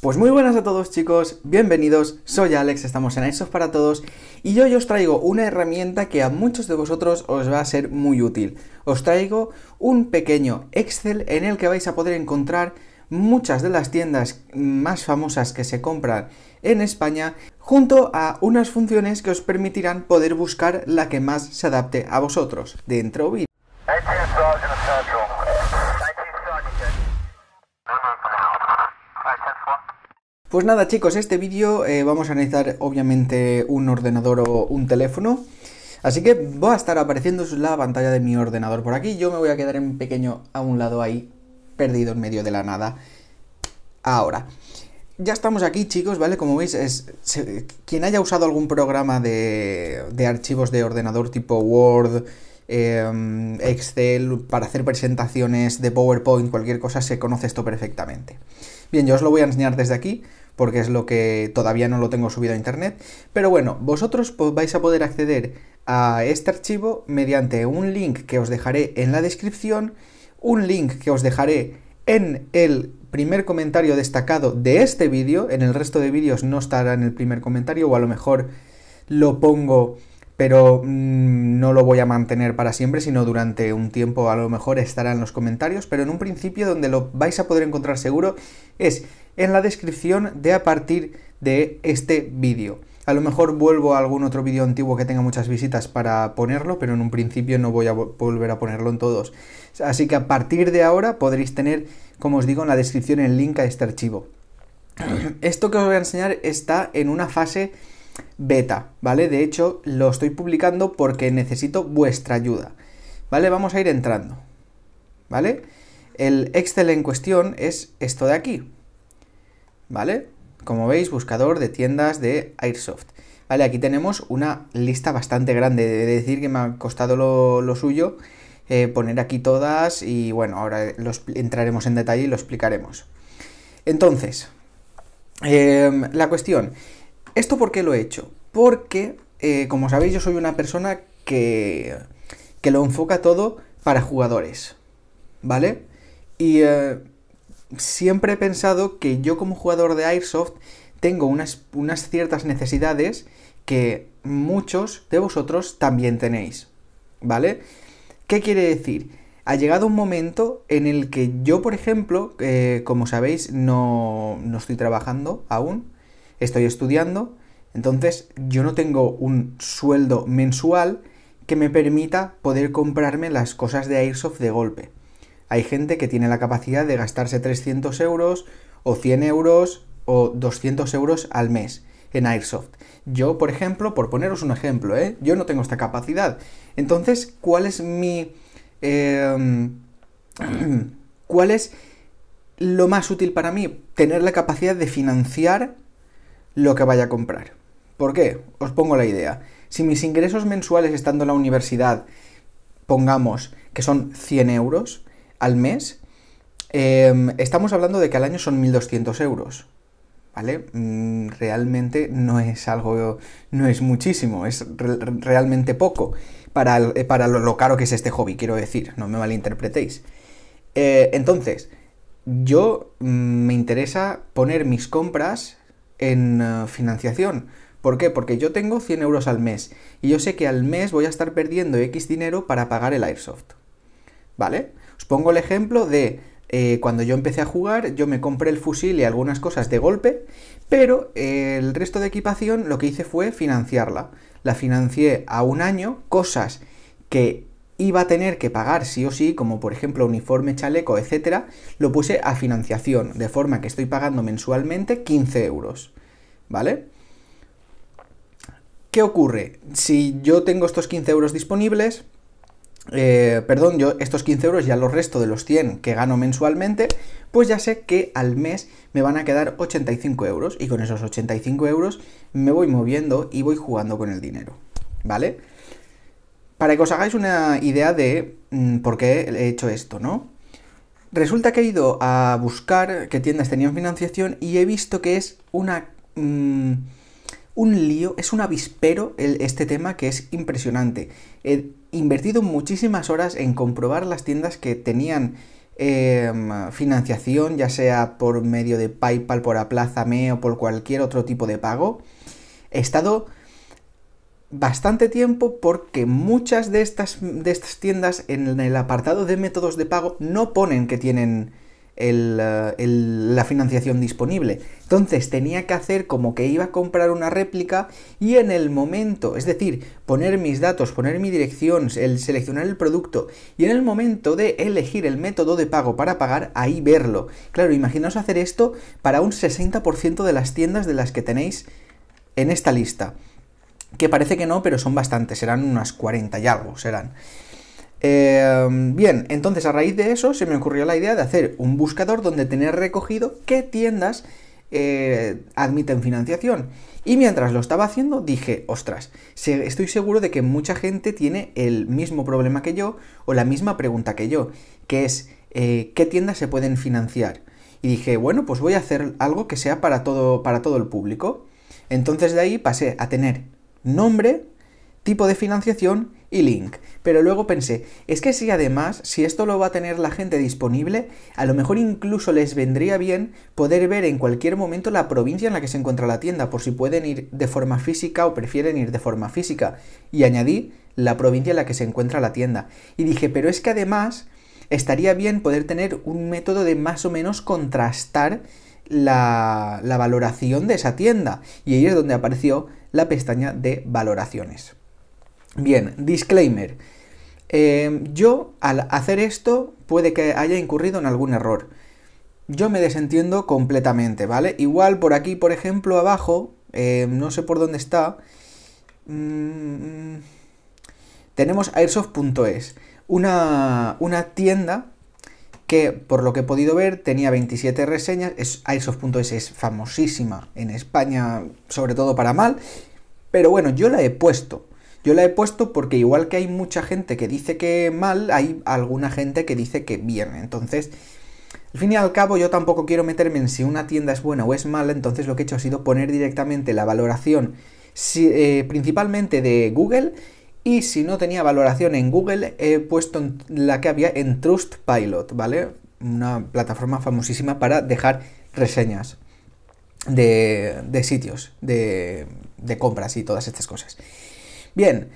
Pues muy buenas a todos chicos, bienvenidos, soy Alex, estamos en Airsoft para todos y hoy os traigo una herramienta que a muchos de vosotros os va a ser muy útil. Os traigo un pequeño Excel en el que vais a poder encontrar muchas de las tiendas más famosas que se compran en España junto a unas funciones que os permitirán poder buscar la que más se adapte a vosotros. Dentro vídeo. Pues nada chicos, este vídeo eh, vamos a necesitar obviamente un ordenador o un teléfono. Así que va a estar apareciendo la pantalla de mi ordenador por aquí. Yo me voy a quedar en pequeño a un lado ahí, perdido en medio de la nada. Ahora, ya estamos aquí chicos, ¿vale? Como veis, es, quien haya usado algún programa de, archivos de ordenador tipo Word, em, Excel, para hacer presentaciones de PowerPoint, cualquier cosa, se conoce esto perfectamente. Bien, yo os lo voy a enseñar desde aquí porque es lo que todavía no lo tengo subido a internet. Pero bueno, vosotros vais a poder acceder a este archivo mediante un link que os dejaré en la descripción, un link que os dejaré en el primer comentario destacado de este vídeo, en el resto de vídeos no estará en el primer comentario o a lo mejor lo pongo pero mm, no lo voy a mantener para siempre, sino durante un tiempo a lo mejor estará en los comentarios, pero en un principio donde lo vais a poder encontrar seguro es en la descripción de a partir de este vídeo. A lo mejor vuelvo a algún otro vídeo antiguo que tenga muchas visitas para ponerlo, pero en un principio no voy a volver a ponerlo en todos. Así que a partir de ahora podréis tener, como os digo, en la descripción el link a este archivo. Esto que os voy a enseñar está en una fase beta, ¿vale? De hecho, lo estoy publicando porque necesito vuestra ayuda, ¿vale? Vamos a ir entrando, ¿vale? El Excel en cuestión es esto de aquí, ¿vale? Como veis, buscador de tiendas de Airsoft. Vale, aquí tenemos una lista bastante grande, de decir que me ha costado lo, suyo eh, poner aquí todas y bueno, ahora los, entraremos en detalle y lo explicaremos. Entonces, em, la cuestión ¿Esto por qué lo he hecho? Porque, eh, como sabéis, yo soy una persona que, que lo enfoca todo para jugadores, ¿vale? Y eh, siempre he pensado que yo como jugador de Airsoft tengo unas, ciertas necesidades que muchos de vosotros también tenéis, ¿vale? ¿Qué quiere decir? Ha llegado un momento en el que yo, por ejemplo, eh, como sabéis, no, no estoy trabajando aún, estoy estudiando, entonces yo no tengo un sueldo mensual que me permita poder comprarme las cosas de Airsoft de golpe. Hay gente que tiene la capacidad de gastarse 300 euros o 100 euros o 200 euros al mes en Airsoft. Yo, por ejemplo, por poneros un ejemplo, ¿eh? yo no tengo esta capacidad. Entonces, ¿cuál es mi... Em, ¿Cuál es lo más útil para mí? Tener la capacidad de financiar lo que vaya a comprar. ¿Por qué? Os pongo la idea. Si mis ingresos mensuales estando en la universidad, pongamos que son 100 euros al mes, em, estamos hablando de que al año son 1.200 euros. ¿Vale? Mm, realmente no es algo, no es muchísimo, es realmente poco para, eh, para lo, caro que es este hobby, quiero decir, no me malinterpretéis. Eh, entonces, yo mm, me interesa poner mis compras en eh, financiación. ¿Por qué? Porque yo tengo 100 euros al mes y yo sé que al mes voy a estar perdiendo X dinero para pagar el Airsoft. ¿Vale? Os pongo el ejemplo de eh, cuando yo empecé a jugar, yo me compré el fusil y algunas cosas de golpe, pero eh, el resto de equipación lo que hice fue financiarla. La financié a un año, cosas que iba a tener que pagar sí o sí, como por ejemplo uniforme, chaleco, etcétera, lo puse a financiación, de forma que estoy pagando mensualmente 15 euros. ¿Vale? ¿Qué ocurre? Si yo tengo estos 15 euros disponibles, eh, perdón, yo estos 15 euros ya los resto de los 100 que gano mensualmente, pues ya sé que al mes me van a quedar 85 euros y con esos 85 euros me voy moviendo y voy jugando con el dinero, ¿vale? para que os hagáis una idea de mm, por qué he hecho esto, ¿no? Resulta que he ido a buscar qué tiendas tenían financiación y he visto que es una... Mm, un lío, es un avispero este tema que es impresionante. He invertido muchísimas horas en comprobar las tiendas que tenían em, financiación, ya sea por medio de PayPal, por Aplazame o por cualquier otro tipo de pago. He estado bastante tiempo porque muchas de estas, de estas tiendas en el apartado de métodos de pago no ponen que tienen eh, la financiación disponible. Entonces tenía que hacer como que iba a comprar una réplica y en el momento, es decir, poner mis datos, poner mi dirección, el seleccionar el producto y en el momento de elegir el método de pago para pagar, ahí verlo. Claro, imaginaos hacer esto para un 60% de las tiendas de las que tenéis en esta lista que parece que no, pero son bastantes, serán unas 40 y algo, serán. Em, bien, entonces a raíz de eso se me ocurrió la idea de hacer un buscador donde tener recogido qué tiendas eh, admiten financiación. Y mientras lo estaba haciendo dije, ostras, estoy seguro de que mucha gente tiene el mismo problema que yo o la misma pregunta que yo, que es eh, qué tiendas se pueden financiar. Y dije, bueno, pues voy a hacer algo que sea para todo, para todo el público. Entonces de ahí pasé a tener nombre, tipo de financiación y link. Pero luego pensé, es que si además, si esto lo va a tener la gente disponible, a lo mejor incluso les vendría bien poder ver en cualquier momento la provincia en la que se encuentra la tienda, por si pueden ir de forma física o prefieren ir de forma física. Y añadí la provincia en la que se encuentra la tienda. Y dije, pero es que además estaría bien poder tener un método de más o menos contrastar la, valoración de esa tienda. Y ahí es donde apareció la pestaña de valoraciones. Bien, disclaimer. Em, yo al hacer esto puede que haya incurrido en algún error. Yo me desentiendo completamente, ¿vale? Igual por aquí, por ejemplo, abajo, em, no sé por dónde está, mm, mm, tenemos airsoft.es, una, una tienda que por lo que he podido ver tenía 27 reseñas, es, es famosísima en España, sobre todo para mal, pero bueno, yo la he puesto. Yo la he puesto porque igual que hay mucha gente que dice que mal, hay alguna gente que dice que bien. Entonces, al fin y al cabo, yo tampoco quiero meterme en si una tienda es buena o es mala, entonces lo que he hecho ha sido poner directamente la valoración eh, principalmente de Google y si no tenía valoración en Google, he puesto la que había en Trustpilot, ¿vale? Una plataforma famosísima para dejar reseñas de, sitios, de compras y todas estas cosas. Bien,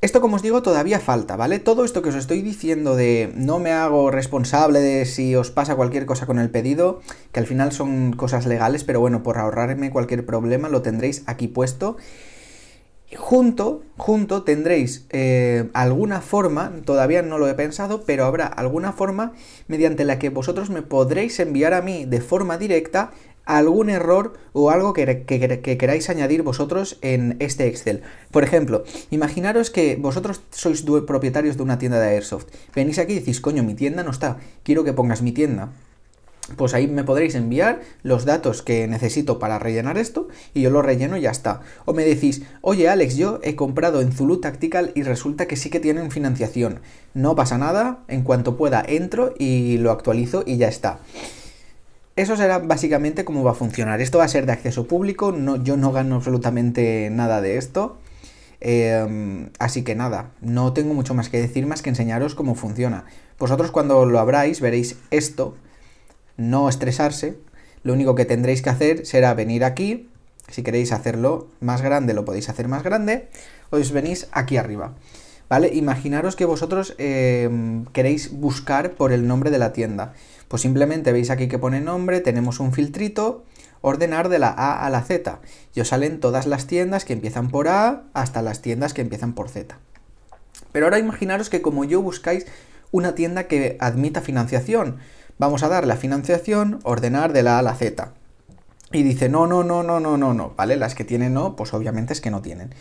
esto, como os digo, todavía falta, ¿vale? Todo esto que os estoy diciendo de no me hago responsable de si os pasa cualquier cosa con el pedido, que al final son cosas legales, pero bueno, por ahorrarme cualquier problema lo tendréis aquí puesto. Junto, junto tendréis eh, alguna forma, todavía no lo he pensado, pero habrá alguna forma mediante la que vosotros me podréis enviar a mí de forma directa algún error o algo que, que, queráis añadir vosotros en este Excel. Por ejemplo, imaginaros que vosotros sois propietarios de una tienda de Airsoft. Venís aquí y decís, coño, mi tienda no está, quiero que pongas mi tienda pues ahí me podréis enviar los datos que necesito para rellenar esto y yo lo relleno y ya está. O me decís, oye Alex, yo he comprado en Zulu Tactical y resulta que sí que tienen financiación. No pasa nada, en cuanto pueda entro y lo actualizo y ya está. Eso será básicamente cómo va a funcionar. Esto va a ser de acceso público, no, yo no gano absolutamente nada de esto. Em, así que nada, no tengo mucho más que decir más que enseñaros cómo funciona. Vosotros cuando lo abráis veréis esto no estresarse, lo único que tendréis que hacer será venir aquí, si queréis hacerlo más grande, lo podéis hacer más grande, os venís aquí arriba. ¿Vale? Imaginaros que vosotros em, queréis buscar por el nombre de la tienda. Pues simplemente veis aquí que pone nombre, tenemos un filtrito, ordenar de la A a la Z. Y os salen todas las tiendas que empiezan por A hasta las tiendas que empiezan por Z. Pero ahora imaginaros que como yo buscáis una tienda que admita financiación Vamos a dar la financiación, ordenar de la A a la Z. Y dice, no, no, no, no, no, no, no, ¿vale? Las que tienen no, pues obviamente es que no tienen.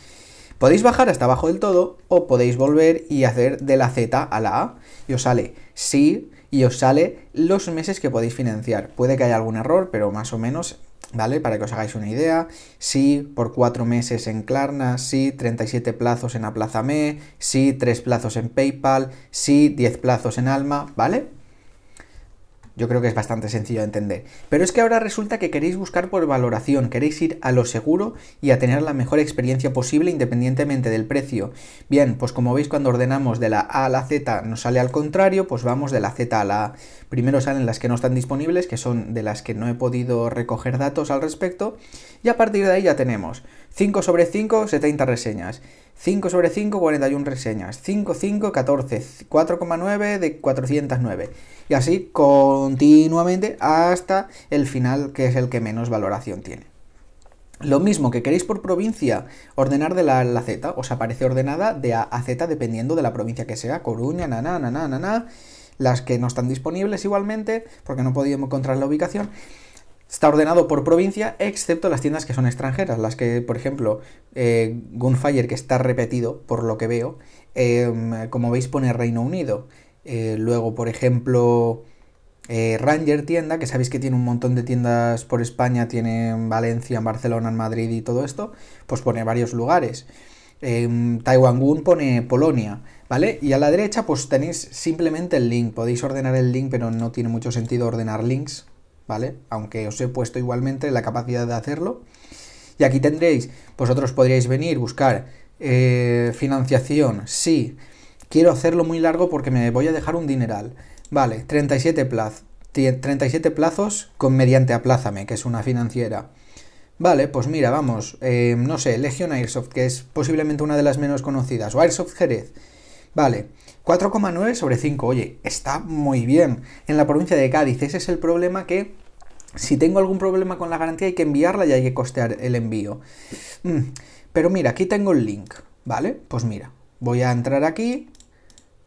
Podéis bajar hasta abajo del todo o podéis volver y hacer de la Z a la A y os sale sí y os sale los meses que podéis financiar. Puede que haya algún error, pero más o menos, ¿vale? Para que os hagáis una idea, sí por cuatro meses en Klarna, sí 37 plazos en Aplazame, sí tres plazos en PayPal, sí 10 plazos en Alma, ¿vale? Yo creo que es bastante sencillo de entender. Pero es que ahora resulta que queréis buscar por valoración, queréis ir a lo seguro y a tener la mejor experiencia posible independientemente del precio. Bien, pues como veis cuando ordenamos de la A a la Z nos sale al contrario, pues vamos de la Z a la A. Primero salen las que no están disponibles, que son de las que no he podido recoger datos al respecto, y a partir de ahí ya tenemos 5 sobre 5, 70 reseñas, 5 sobre 5, 41 reseñas, 5, 5, 14, 4,9 de 409, y así continuamente hasta el final, que es el que menos valoración tiene. Lo mismo que queréis por provincia, ordenar de la Z, os aparece ordenada de A a Z dependiendo de la provincia que sea, Coruña, na, na, na, na, las que no están disponibles igualmente, porque no he encontrar la ubicación. Está ordenado por provincia, excepto las tiendas que son extranjeras, las que, por ejemplo, eh, Gunfire, que está repetido, por lo que veo, em, como veis pone Reino Unido. Eh, luego, por ejemplo, eh, Ranger Tienda, que sabéis que tiene un montón de tiendas por España, tiene en Valencia, en Barcelona, en Madrid y todo esto, pues pone varios lugares. En em, Taiwan pone Polonia, ¿vale? Y a la derecha pues tenéis simplemente el link, podéis ordenar el link, pero no tiene mucho sentido ordenar links, ¿vale? Aunque os he puesto igualmente la capacidad de hacerlo. Y aquí tendréis, vosotros podríais venir, buscar eh, financiación, sí, quiero hacerlo muy largo porque me voy a dejar un dineral. Vale, 37 37 plazos con mediante Aplázame, que es una financiera. Vale, pues mira, vamos, em, no sé, Legion Airsoft, que es posiblemente una de las menos conocidas, o Airsoft Jerez. Vale, 4,9 sobre 5, oye, está muy bien. En la provincia de Cádiz, ese es el problema que si tengo algún problema con la garantía hay que enviarla y hay que costear el envío. Mm, pero mira, aquí tengo el link, ¿vale? Pues mira, voy a entrar aquí,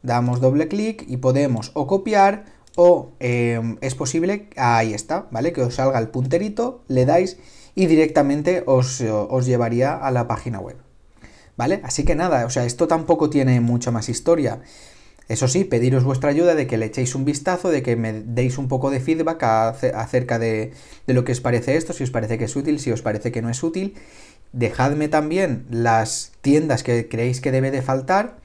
damos doble clic y podemos o copiar o em, es posible, ahí está, ¿vale? Que os salga el punterito, le dais y directamente os, llevaría a la página web. ¿Vale? Así que nada, o sea, esto tampoco tiene mucha más historia. Eso sí, pediros vuestra ayuda de que le echéis un vistazo, de que me deis un poco de feedback acerca de, de, lo que os parece esto, si os parece que es útil, si os parece que no es útil. Dejadme también las tiendas que creéis que debe de faltar.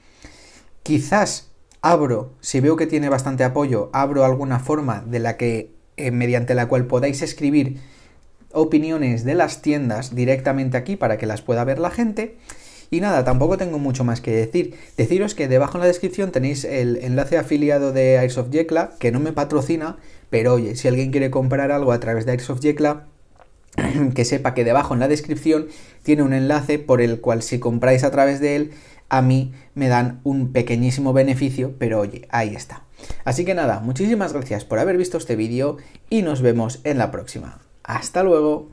Quizás abro, si veo que tiene bastante apoyo, abro alguna forma de la que, eh, mediante la cual podáis escribir opiniones de las tiendas directamente aquí para que las pueda ver la gente. Y nada, tampoco tengo mucho más que decir. Deciros que debajo en la descripción tenéis el enlace afiliado de of Yecla, que no me patrocina, pero oye, si alguien quiere comprar algo a través de of Yecla, que sepa que debajo en la descripción tiene un enlace por el cual si compráis a través de él, a mí me dan un pequeñísimo beneficio, pero oye, ahí está. Así que nada, muchísimas gracias por haber visto este vídeo y nos vemos en la próxima. Hasta luego.